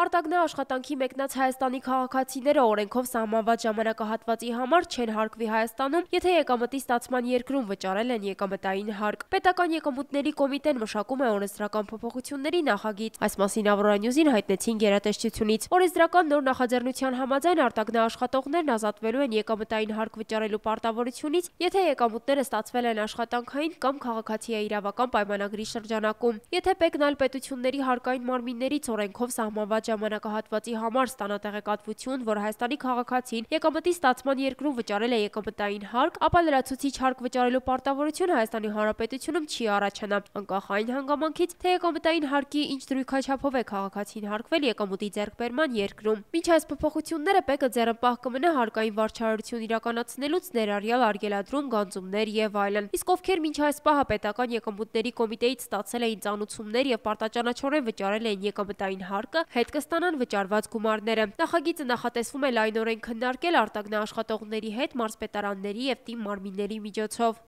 Արտագնաաշխատանքի մեկնած Հայաստանի քաղաքացիները օրենքով սահմանված ժամանակահատվածի համար չեն հարկվի Հայաստանում, եթե եկամտի ստացման երկրում վճարել են եկամտային հարկ։ Պետական եկամուտների կոմիտեն մշակում է օրենսդրական փոփոխությունների նախագիծ։ Այս մասին Ավորա Նյուզին հայտնեցին գերատեսչությունից։ Օրենսդրական նոր նախաձեռնության համաձայն արտագնաաշխատողներն ազատվելու են եկամտային հարկ վճարելու պարտավորությունից, եթե եկամուտները ստացվել են աշխատանքային կամ քաղաքացիաիրավական պայմանագրի շրջանակում։ Եթե պեկնալ պետությունների հարկային մարմիններից օրենքով սահմանված ժամանակահատվածի համար ստանա տեղեկատվություն, որ Հայաստանի քաղաքացին եկամտի ստացման երկրում վճարել է եկամտային հարկ, ապա լրացուցիչ հարկ վճարելու պարտավորությունը Հայաստանի Հանրապետությունում չի առաջանա, անկախ այն հանգամանքից, թե եկամտային հարկի ինչ դրույքաչափով է քաղաքացին հարկվել եկամուտի ձեռքբերման երկրում։ Մինչ այս փոփոխությունները ՊԿ ձեռնպահ կմնա հարկային վարչարարություն իրականացնելուց ներառյալ արգելադրում, գանձումներ եւ այլն։ Իսկ ովքեր մինչ այս պահը պետական եկամուտների կոմիտեից ստացել էին ծանուցումներ եւ պարտաճանաչորեն վճարել էին եկամտային հարկը, հետ կստանան վճարված գումարները։ Նախագիծը նախատեսվում է լայնորեն քննարկել արտագնաաշխատողների հետ մարզպետարանների եւ թիմ մարմինների միջոցով։